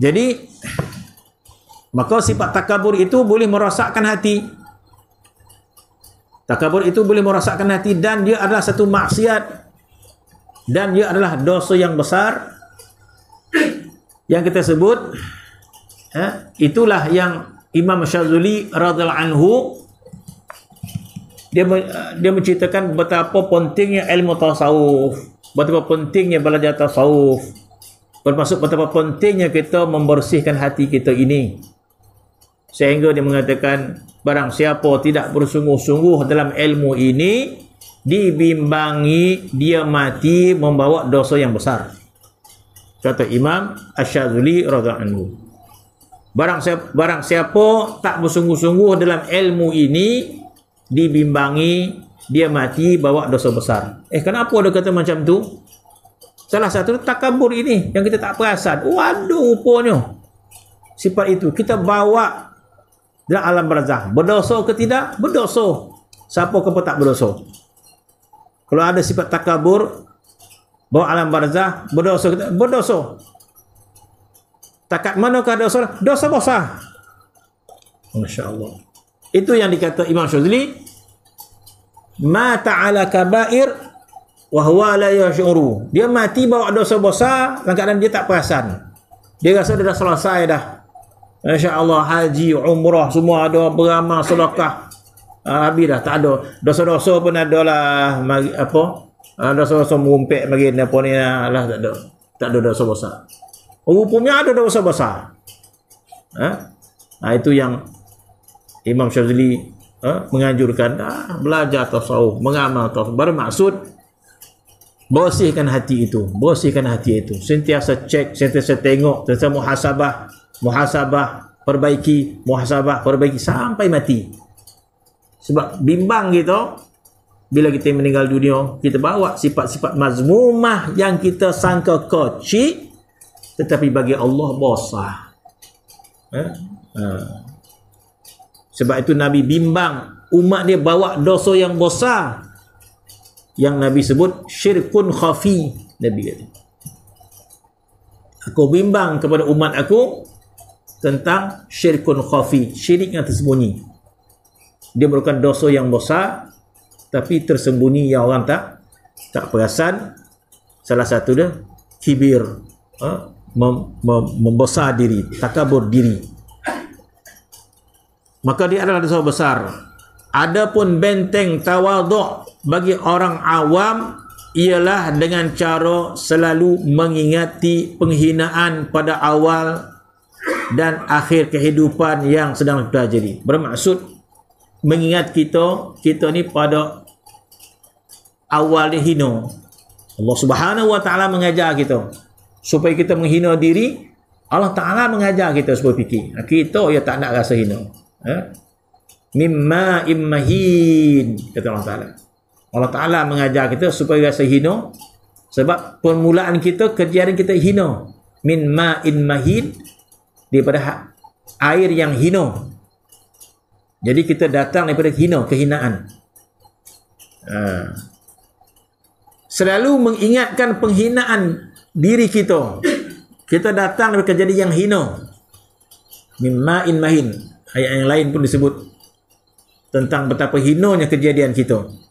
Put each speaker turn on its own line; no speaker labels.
Jadi maka sifat takabur itu boleh merosakkan hati. Takabur itu boleh merosakkan hati dan dia adalah satu maksiat dan dia adalah dosa yang besar yang kita sebut eh, itulah yang Imam Syazuli radhiyallahu anhu dia dia menceritakan betapa pentingnya ilmu tasawuf, betapa pentingnya belajar tasawuf. Bermaksud betapa pentingnya kita membersihkan hati kita ini. Sehingga dia mengatakan barang siapa tidak bersungguh-sungguh dalam ilmu ini dibimbangi dia mati membawa dosa yang besar. Kata Imam Asy-Syadzili radhiyallahu Barang siapa, barang siapa tak bersungguh-sungguh dalam ilmu ini dibimbangi dia mati bawa dosa besar. Eh kenapa ada kata macam tu? Salah satu takabur ini yang kita tak perasan. Waduh rupanya. Sifat itu kita bawa dalam alam barzah. Berdosa ke tidak? Berdosa. Siapa ke tak berdosa. Kalau ada sifat takabur bawa alam barzah, berdosa ke Berdosa. Takat manakah dosa? Dosa besar. Masya Allah. Itu yang dikata Imam Syuzli. Ma ta'ala kabair wahwa la yashuru dia mati bawa dosa besar dalam keadaan dia tak perasan dia rasa dia dah selesai dah insyaallah haji umrah semua ada beramal sedekah uh, habis dah tak ada dosa-dosa pun ada lah apa uh, dosa-dosa merumpek bagi apa ni lah tak ada tak ada dosa besar rupanya ada dosa besar ha? ha itu yang Imam Syazili ha? menganjurkan ha? belajar tasawuf mengamal tasawuf bermaksud bersihkan hati itu bersihkan hati itu sentiasa cek sentiasa tengok sentiasa muhasabah muhasabah perbaiki muhasabah perbaiki sampai mati sebab bimbang gitu. bila kita meninggal dunia kita bawa sifat-sifat mazmumah yang kita sangka kecil tetapi bagi Allah bosah eh? Ha. sebab itu Nabi bimbang umat dia bawa dosa yang besar yang Nabi sebut syirkun khafi Nabi kata aku bimbang kepada umat aku tentang syirkun khafi syirik yang tersembunyi dia merupakan dosa yang besar tapi tersembunyi yang orang tak tak perasan salah satu dia kibir ha? mem, mem, membesar diri takabur diri maka dia adalah dosa besar Adapun benteng tawaduk bagi orang awam ialah dengan cara selalu mengingati penghinaan pada awal dan akhir kehidupan yang sedang terjadi. Bermaksud mengingat kita, kita ni pada awal ni hina. Allah Subhanahu Wa Taala mengajar kita supaya kita menghina diri Allah Ta'ala mengajar kita supaya fikir. Kita ya tak nak rasa hina. Eh? mimma immahin kata Allah Taala. Allah Taala mengajar kita supaya rasa hina sebab permulaan kita kejadian kita hina min ma'in mahin daripada ha- air yang hina. Jadi kita datang daripada hina, kehinaan. Ha. Selalu mengingatkan penghinaan diri kita. Kita datang daripada kejadian yang hina. Min ma'in mahin. Ayat yang lain pun disebut tentang betapa hinanya kejadian kita